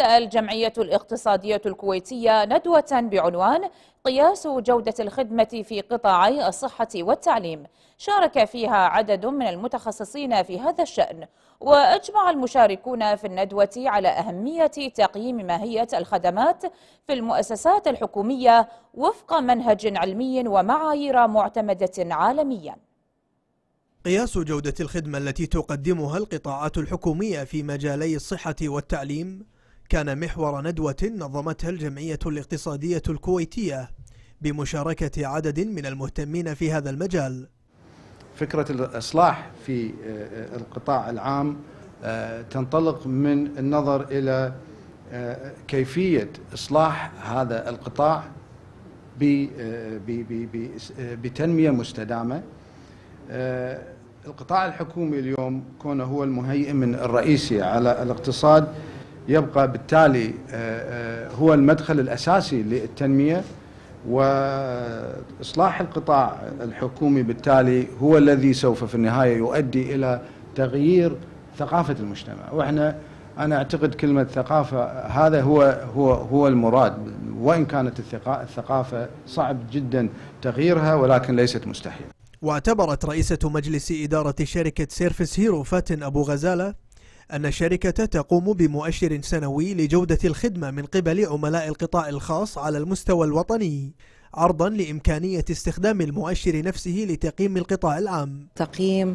الجمعية الاقتصادية الكويتية ندوة بعنوان قياس جودة الخدمة في قطاعي الصحة والتعليم شارك فيها عدد من المتخصصين في هذا الشأن وأجمع المشاركون في الندوة على أهمية تقييم ماهية الخدمات في المؤسسات الحكومية وفق منهج علمي ومعايير معتمدة عالمياً قياس جودة الخدمة التي تقدمها القطاعات الحكومية في مجالي الصحة والتعليم كان محور ندوة نظمتها الجمعية الاقتصادية الكويتية بمشاركة عدد من المهتمين في هذا المجال فكرة الإصلاح في آه، القطاع العام آه، تنطلق من النظر إلى آه، كيفية إصلاح هذا القطاع بتنمية مستدامة القطاع الحكومي اليوم كونه هو المهيئ من الرئيسي على الاقتصاد يبقى بالتالي آه، آه، هو المدخل الأساسي للتنمية وإصلاح القطاع الحكومي بالتالي هو الذي سوف في النهاية يؤدي إلى تغيير ثقافة المجتمع وإحنا أنا أعتقد كلمة ثقافة هذا هو هو هو المراد وإن كانت الثقافة صعب جدا تغييرها ولكن ليست مستحيلة واعتبرت رئيسة مجلس إدارة شركة سيرفس هيرو فاتن أبو غزالة أن الشركة تقوم بمؤشر سنوي لجودة الخدمة من قبل عملاء القطاع الخاص على المستوى الوطني عرضا لإمكانية استخدام المؤشر نفسه لتقييم القطاع العام تقييم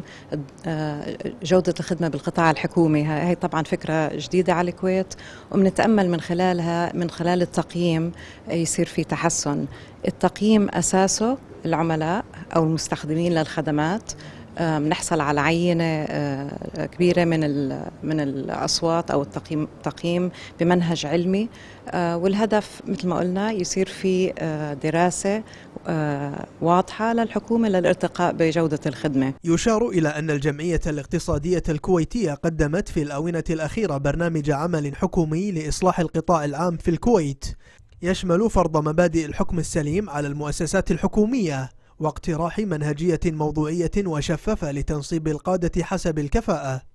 آه، جودة الخدمة بالقطاع الحكومي هي طبعا فكرة جديدة على الكويت وبنتأمل من خلالها من خلال التقييم يصير في تحسن التقييم أساسه العملاء أو المستخدمين للخدمات آه، بنحصل على عينه آه، كبيره من من الاصوات او التقييم تقييم بمنهج علمي آه، والهدف مثل ما قلنا يصير في دراسه واضحه للحكومه للارتقاء بجوده الخدمه. يشار الى ان الجمعيه الاقتصاديه الكويتيه قدمت في الاونه الاخيره برنامج عمل حكومي لاصلاح القطاع العام في الكويت. يشمل فرض مبادئ الحكم السليم على المؤسسات الحكوميه واقتراح منهجية موضوعية وشفافة لتنصيب القادة حسب الكفاءة